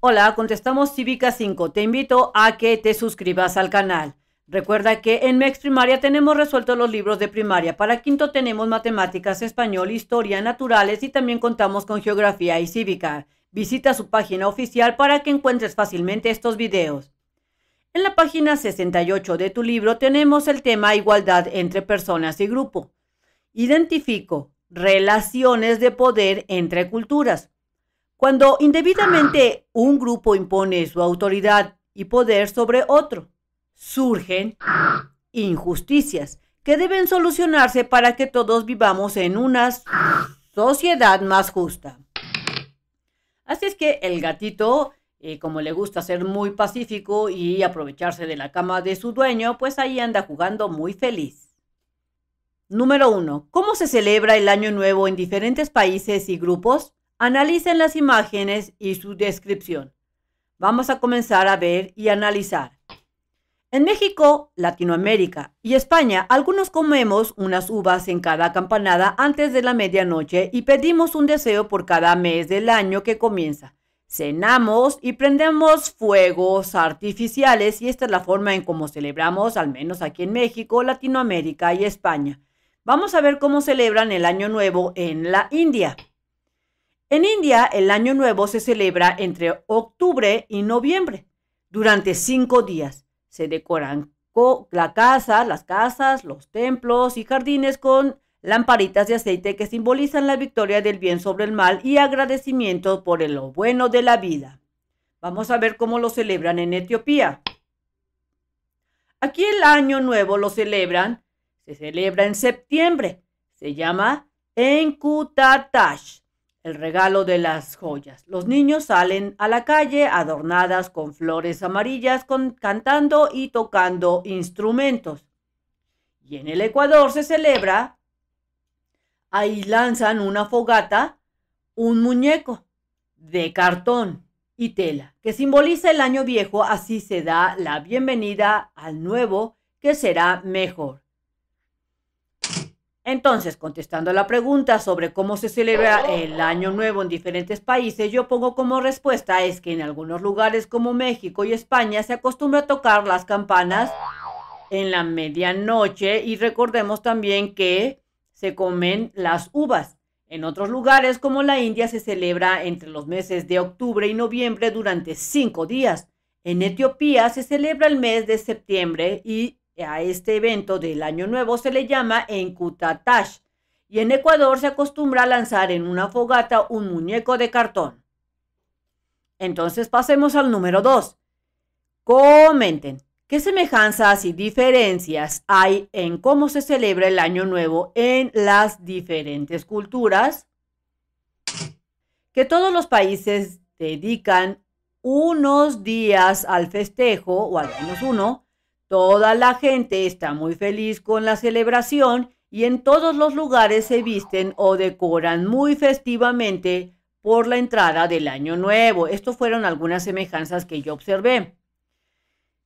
Hola, contestamos Cívica 5. Te invito a que te suscribas al canal. Recuerda que en MEX Primaria tenemos resueltos los libros de primaria. Para quinto tenemos matemáticas, español, historia, naturales y también contamos con geografía y cívica. Visita su página oficial para que encuentres fácilmente estos videos. En la página 68 de tu libro tenemos el tema igualdad entre personas y grupo. Identifico relaciones de poder entre culturas cuando indebidamente un grupo impone su autoridad y poder sobre otro. Surgen injusticias que deben solucionarse para que todos vivamos en una sociedad más justa. Así es que el gatito, eh, como le gusta ser muy pacífico y aprovecharse de la cama de su dueño, pues ahí anda jugando muy feliz. Número 1. ¿Cómo se celebra el Año Nuevo en diferentes países y grupos? Analicen las imágenes y su descripción. Vamos a comenzar a ver y analizar. En México, Latinoamérica y España, algunos comemos unas uvas en cada campanada antes de la medianoche y pedimos un deseo por cada mes del año que comienza. Cenamos y prendemos fuegos artificiales y esta es la forma en cómo celebramos, al menos aquí en México, Latinoamérica y España. Vamos a ver cómo celebran el Año Nuevo en la India. En India, el Año Nuevo se celebra entre octubre y noviembre, durante cinco días. Se decoran la casa, las casas, los templos y jardines con lamparitas de aceite que simbolizan la victoria del bien sobre el mal y agradecimiento por lo bueno de la vida. Vamos a ver cómo lo celebran en Etiopía. Aquí el Año Nuevo lo celebran, se celebra en septiembre. Se llama Enkutatash el regalo de las joyas. Los niños salen a la calle adornadas con flores amarillas, cantando y tocando instrumentos. Y en el Ecuador se celebra, ahí lanzan una fogata, un muñeco de cartón y tela, que simboliza el año viejo, así se da la bienvenida al nuevo que será mejor. Entonces, contestando a la pregunta sobre cómo se celebra el Año Nuevo en diferentes países, yo pongo como respuesta es que en algunos lugares como México y España se acostumbra a tocar las campanas en la medianoche y recordemos también que se comen las uvas. En otros lugares como la India se celebra entre los meses de octubre y noviembre durante cinco días. En Etiopía se celebra el mes de septiembre y eh, a este evento del Año Nuevo se le llama Encutatash y en Ecuador se acostumbra a lanzar en una fogata un muñeco de cartón. Entonces pasemos al número 2. Comenten, ¿qué semejanzas y diferencias hay en cómo se celebra el Año Nuevo en las diferentes culturas? Que todos los países dedican unos días al festejo, o al menos uno, Toda la gente está muy feliz con la celebración y en todos los lugares se visten o decoran muy festivamente por la entrada del año nuevo. Estas fueron algunas semejanzas que yo observé.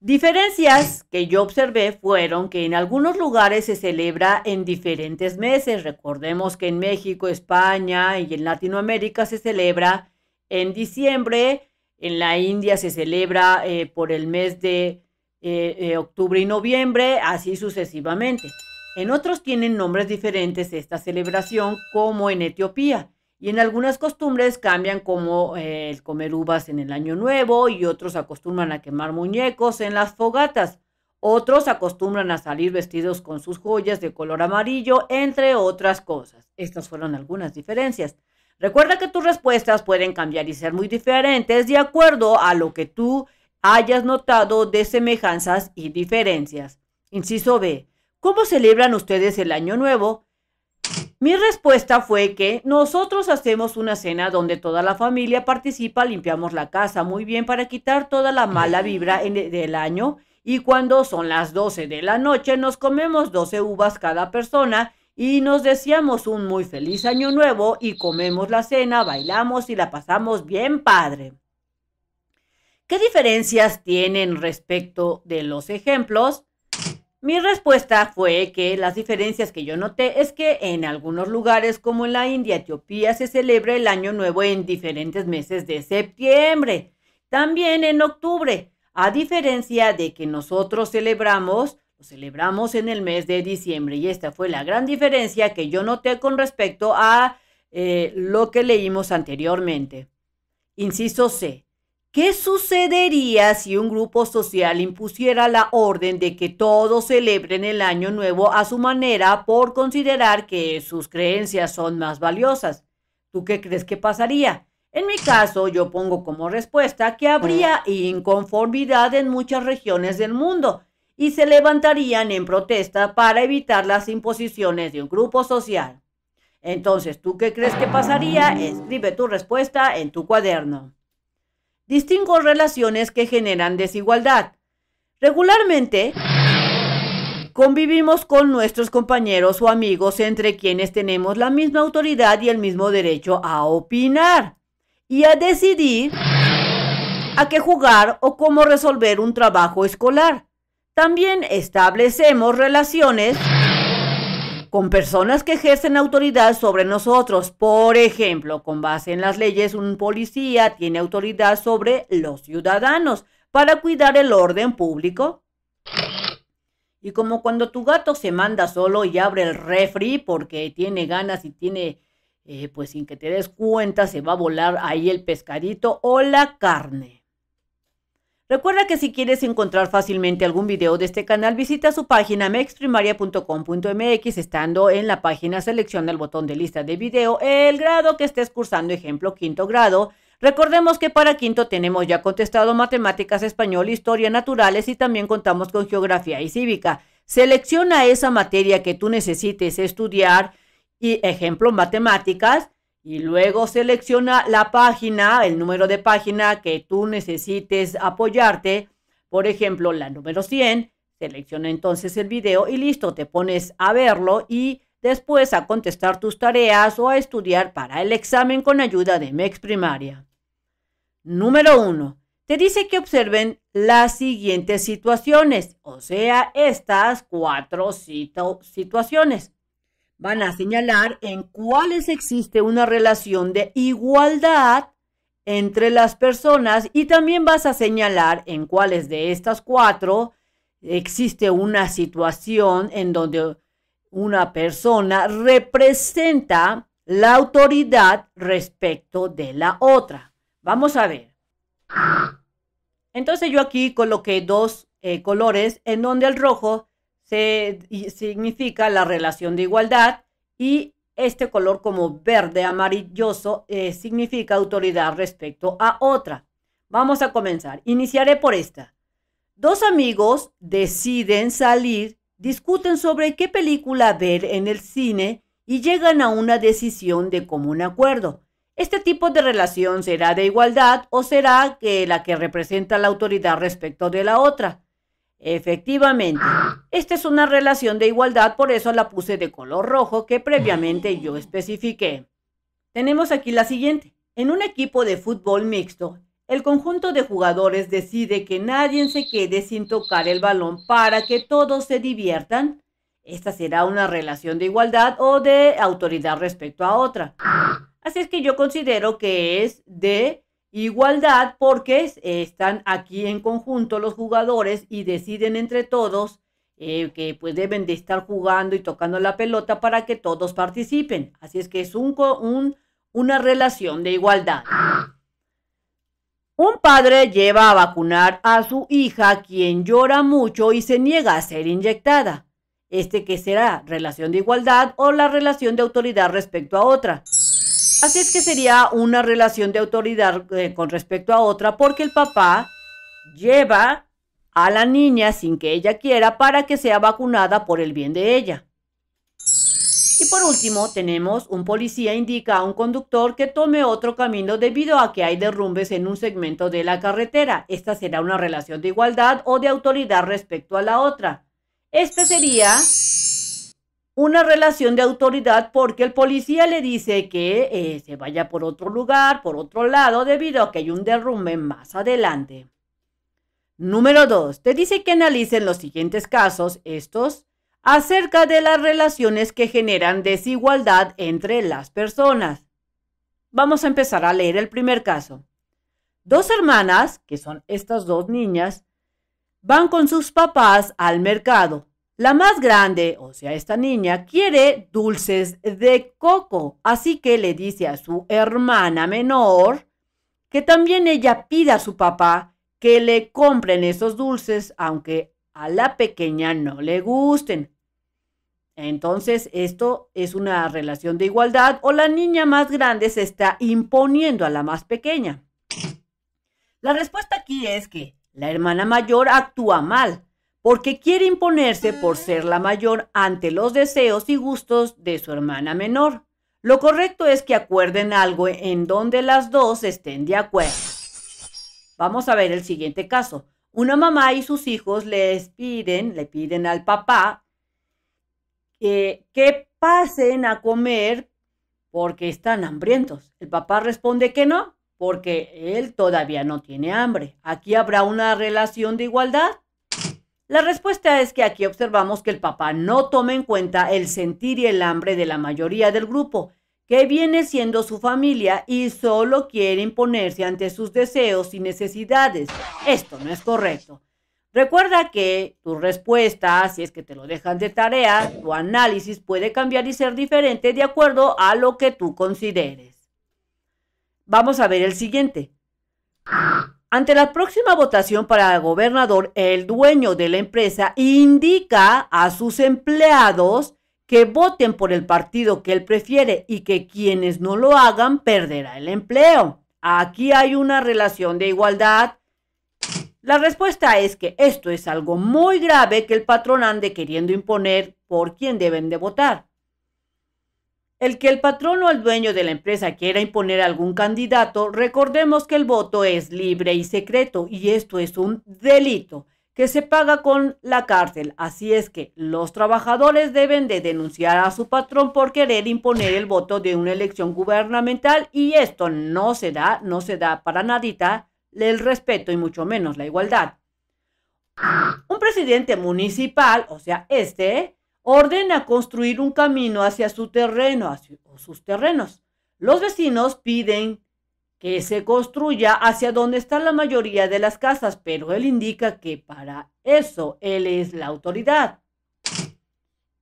Diferencias que yo observé fueron que en algunos lugares se celebra en diferentes meses. Recordemos que en México, España y en Latinoamérica se celebra en diciembre, en la India se celebra eh, por el mes de eh, eh, octubre y noviembre, así sucesivamente. En otros tienen nombres diferentes esta celebración, como en Etiopía, y en algunas costumbres cambian como eh, el comer uvas en el Año Nuevo y otros acostumbran a quemar muñecos en las fogatas. Otros acostumbran a salir vestidos con sus joyas de color amarillo, entre otras cosas. Estas fueron algunas diferencias. Recuerda que tus respuestas pueden cambiar y ser muy diferentes de acuerdo a lo que tú hayas notado de semejanzas y diferencias. Inciso B. ¿Cómo celebran ustedes el Año Nuevo? Mi respuesta fue que nosotros hacemos una cena donde toda la familia participa, limpiamos la casa muy bien para quitar toda la mala vibra e, del año y cuando son las 12 de la noche nos comemos 12 uvas cada persona y nos deseamos un muy feliz año nuevo y comemos la cena, bailamos y la pasamos bien padre. ¿Qué diferencias tienen respecto de los ejemplos? Mi respuesta fue que las diferencias que yo noté es que en algunos lugares como en la India, Etiopía, se celebra el Año Nuevo en diferentes meses de septiembre, también en octubre, a diferencia de que nosotros celebramos, lo celebramos en el mes de diciembre y esta fue la gran diferencia que yo noté con respecto a eh, lo que leímos anteriormente. Inciso C. ¿Qué sucedería si un grupo social impusiera la orden de que todos celebren el año nuevo a su manera por considerar que sus creencias son más valiosas? ¿Tú qué crees que pasaría? En mi caso, yo pongo como respuesta que habría mm. inconformidad en muchas regiones del mundo y se levantarían en protesta para evitar las imposiciones de un grupo social. Entonces, ¿tú qué crees que pasaría? Escribe tu respuesta en tu cuaderno distingo relaciones que generan desigualdad. Regularmente, convivimos con nuestros compañeros o amigos entre quienes tenemos la misma autoridad y el mismo derecho a opinar y a decidir a qué jugar o cómo resolver un trabajo escolar. También establecemos relaciones con personas que ejercen autoridad sobre nosotros. Por ejemplo, con base en las leyes, un policía tiene autoridad sobre los ciudadanos para cuidar el orden público. Y como cuando tu gato se manda solo y abre el refri porque tiene ganas y tiene, eh, pues sin que te des cuenta, se va a volar ahí el pescadito o la carne. Recuerda que si quieres encontrar fácilmente algún video de este canal, visita su página mexprimaria.com.mx estando en la página selecciona el botón de lista de video, el grado que estés cursando, ejemplo quinto grado. Recordemos que para quinto tenemos ya contestado matemáticas, español, historia, naturales y también contamos con geografía y cívica. Selecciona esa materia que tú necesites estudiar y ejemplo matemáticas y luego selecciona la página, el número de página que tú necesites apoyarte. Por ejemplo, la número 100, selecciona entonces el video y listo, te pones a verlo y después a contestar tus tareas o a estudiar para el examen con ayuda de MEX primaria. Número 1. Te dice que observen las siguientes situaciones, o sea, estas cuatro situaciones van a señalar en cuáles existe una relación de igualdad entre las personas y también vas a señalar en cuáles de estas cuatro existe una situación en donde una persona representa la autoridad respecto de la otra. Vamos a ver. Entonces yo aquí coloqué dos eh, colores en donde el rojo significa la relación de igualdad y este color como verde amarilloso eh, significa autoridad respecto a otra. Vamos a comenzar. Iniciaré por esta. Dos amigos deciden salir, discuten sobre qué película ver en el cine y llegan a una decisión de común acuerdo. Este tipo de relación será de igualdad o será que la que representa la autoridad respecto de la otra. Efectivamente, esta es una relación de igualdad, por eso la puse de color rojo que previamente yo especifiqué. Tenemos aquí la siguiente. En un equipo de fútbol mixto, el conjunto de jugadores decide que nadie se quede sin tocar el balón para que todos se diviertan. Esta será una relación de igualdad o de autoridad respecto a otra. Así es que yo considero que es de Igualdad porque eh, están aquí en conjunto los jugadores y deciden entre todos eh, que pues deben de estar jugando y tocando la pelota para que todos participen. Así es que es un, un, una relación de igualdad. Un padre lleva a vacunar a su hija quien llora mucho y se niega a ser inyectada. Este que será relación de igualdad o la relación de autoridad respecto a otra. Así es que sería una relación de autoridad eh, con respecto a otra porque el papá lleva a la niña sin que ella quiera para que sea vacunada por el bien de ella. Y por último, tenemos un policía indica a un conductor que tome otro camino debido a que hay derrumbes en un segmento de la carretera. Esta será una relación de igualdad o de autoridad respecto a la otra. Esta sería una relación de autoridad porque el policía le dice que eh, se vaya por otro lugar, por otro lado, debido a que hay un derrumbe más adelante. Número 2. Te dice que analicen los siguientes casos, estos, acerca de las relaciones que generan desigualdad entre las personas. Vamos a empezar a leer el primer caso. Dos hermanas, que son estas dos niñas, van con sus papás al mercado la más grande, o sea, esta niña, quiere dulces de coco, así que le dice a su hermana menor que también ella pida a su papá que le compren esos dulces, aunque a la pequeña no le gusten. Entonces, esto es una relación de igualdad o la niña más grande se está imponiendo a la más pequeña. La respuesta aquí es que la hermana mayor actúa mal, porque quiere imponerse por ser la mayor ante los deseos y gustos de su hermana menor. Lo correcto es que acuerden algo en donde las dos estén de acuerdo. Vamos a ver el siguiente caso. Una mamá y sus hijos les piden, le piden al papá que pasen a comer porque están hambrientos. El papá responde que no, porque él todavía no tiene hambre. Aquí habrá una relación de igualdad. La respuesta es que aquí observamos que el papá no toma en cuenta el sentir y el hambre de la mayoría del grupo, que viene siendo su familia y solo quiere imponerse ante sus deseos y necesidades. Esto no es correcto. Recuerda que tu respuesta, si es que te lo dejan de tarea, tu análisis puede cambiar y ser diferente de acuerdo a lo que tú consideres. Vamos a ver el siguiente. Ante la próxima votación para el gobernador, el dueño de la empresa indica a sus empleados que voten por el partido que él prefiere y que quienes no lo hagan perderá el empleo. Aquí hay una relación de igualdad. La respuesta es que esto es algo muy grave que el patrón ande queriendo imponer por quién deben de votar. El que el patrón o el dueño de la empresa quiera imponer algún candidato, recordemos que el voto es libre y secreto y esto es un delito que se paga con la cárcel. Así es que los trabajadores deben de denunciar a su patrón por querer imponer el voto de una elección gubernamental y esto no se da, no se da para nadita el respeto y mucho menos la igualdad. Un presidente municipal, o sea, este, ordena construir un camino hacia su terreno hacia, o sus terrenos. Los vecinos piden que se construya hacia donde está la mayoría de las casas, pero él indica que para eso él es la autoridad.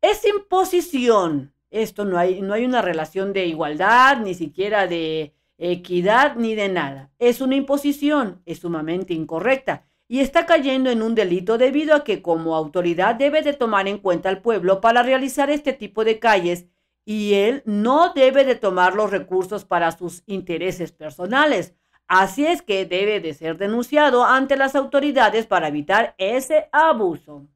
Es imposición. Esto no hay, no hay una relación de igualdad, ni siquiera de equidad, ni de nada. Es una imposición, es sumamente incorrecta y está cayendo en un delito debido a que como autoridad debe de tomar en cuenta al pueblo para realizar este tipo de calles y él no debe de tomar los recursos para sus intereses personales. Así es que debe de ser denunciado ante las autoridades para evitar ese abuso.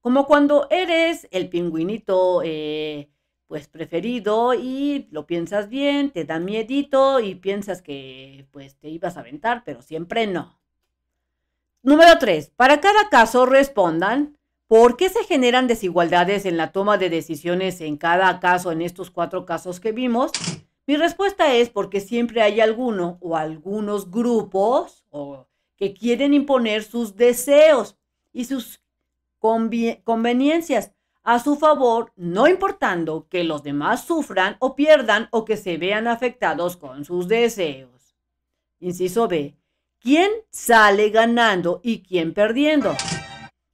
Como cuando eres el pingüinito eh, pues preferido y lo piensas bien, te da miedito y piensas que pues te ibas a aventar, pero siempre no. Número 3. Para cada caso respondan por qué se generan desigualdades en la toma de decisiones en cada caso, en estos cuatro casos que vimos. Mi respuesta es porque siempre hay alguno o algunos grupos que quieren imponer sus deseos y sus conveniencias a su favor, no importando que los demás sufran o pierdan o que se vean afectados con sus deseos. Inciso B. ¿Quién sale ganando y quién perdiendo?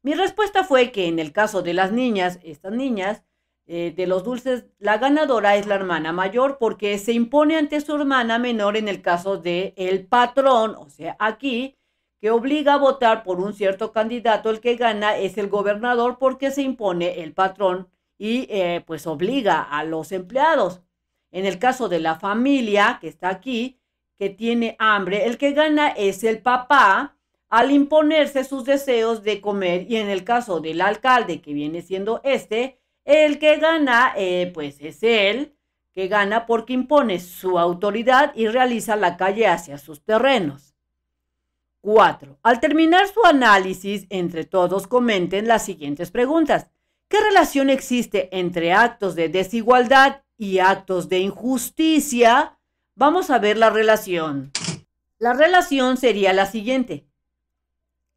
Mi respuesta fue que en el caso de las niñas, estas niñas, eh, de los dulces, la ganadora es la hermana mayor porque se impone ante su hermana menor en el caso de el patrón, o sea, aquí, que obliga a votar por un cierto candidato, el que gana es el gobernador porque se impone el patrón y eh, pues obliga a los empleados. En el caso de la familia, que está aquí, que tiene hambre, el que gana es el papá al imponerse sus deseos de comer y en el caso del alcalde, que viene siendo este, el que gana, eh, pues es él, que gana porque impone su autoridad y realiza la calle hacia sus terrenos. 4. Al terminar su análisis, entre todos comenten las siguientes preguntas. ¿Qué relación existe entre actos de desigualdad y actos de injusticia Vamos a ver la relación. La relación sería la siguiente,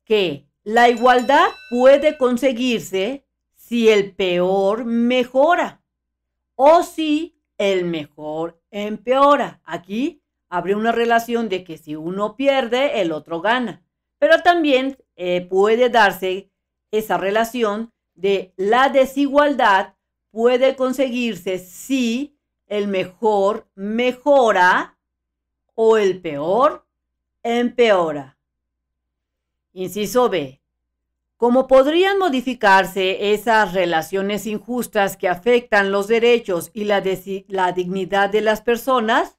que la igualdad puede conseguirse si el peor mejora o si el mejor empeora. Aquí habría una relación de que si uno pierde, el otro gana. Pero también eh, puede darse esa relación de la desigualdad puede conseguirse si el mejor mejora o el peor empeora. Inciso B. ¿Cómo podrían modificarse esas relaciones injustas que afectan los derechos y la, dignidad de las personas?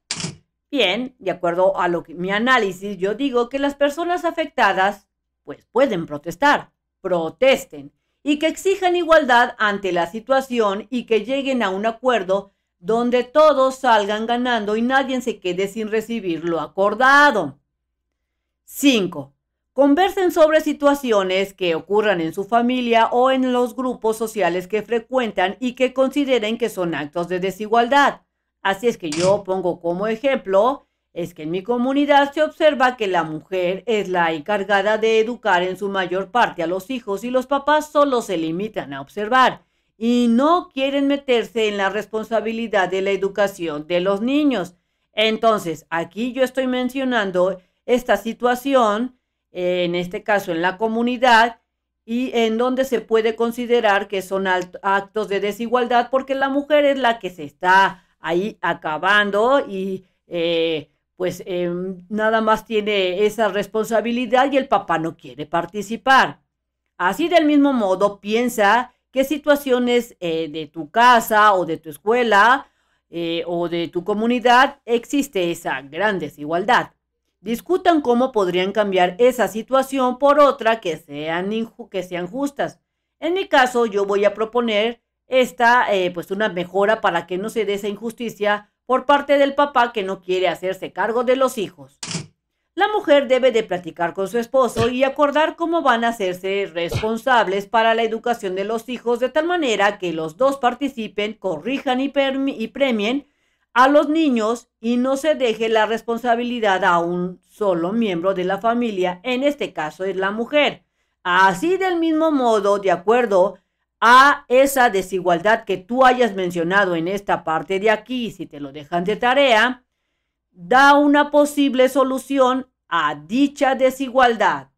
Bien, de acuerdo a lo que, mi análisis, yo digo que las personas afectadas pues pueden protestar, protesten y que exijan igualdad ante la situación y que lleguen a un acuerdo donde todos salgan ganando y nadie se quede sin recibir lo acordado. 5. Conversen sobre situaciones que ocurran en su familia o en los grupos sociales que frecuentan y que consideren que son actos de desigualdad. Así es que yo pongo como ejemplo, es que en mi comunidad se observa que la mujer es la encargada de educar en su mayor parte a los hijos y los papás solo se limitan a observar y no quieren meterse en la responsabilidad de la educación de los niños. Entonces, aquí yo estoy mencionando esta situación, en este caso en la comunidad, y en donde se puede considerar que son actos de desigualdad porque la mujer es la que se está ahí acabando y eh, pues eh, nada más tiene esa responsabilidad y el papá no quiere participar. Así del mismo modo piensa qué situaciones eh, de tu casa o de tu escuela eh, o de tu comunidad existe esa gran desigualdad. Discutan cómo podrían cambiar esa situación por otra que sean, que sean justas. En mi caso, yo voy a proponer esta, eh, pues una mejora para que no se dé esa injusticia por parte del papá que no quiere hacerse cargo de los hijos la mujer debe de platicar con su esposo y acordar cómo van a hacerse responsables para la educación de los hijos de tal manera que los dos participen, corrijan y, y premien a los niños y no se deje la responsabilidad a un solo miembro de la familia, en este caso es la mujer. Así del mismo modo, de acuerdo a esa desigualdad que tú hayas mencionado en esta parte de aquí, si te lo dejan de tarea, da una posible solución a dicha desigualdad.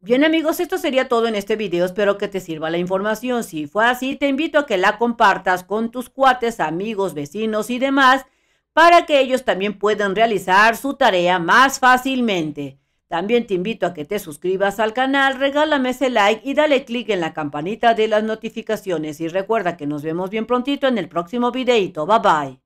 Bien amigos, esto sería todo en este video, espero que te sirva la información. Si fue así, te invito a que la compartas con tus cuates, amigos, vecinos y demás, para que ellos también puedan realizar su tarea más fácilmente. También te invito a que te suscribas al canal, regálame ese like y dale click en la campanita de las notificaciones. Y recuerda que nos vemos bien prontito en el próximo videito. Bye bye.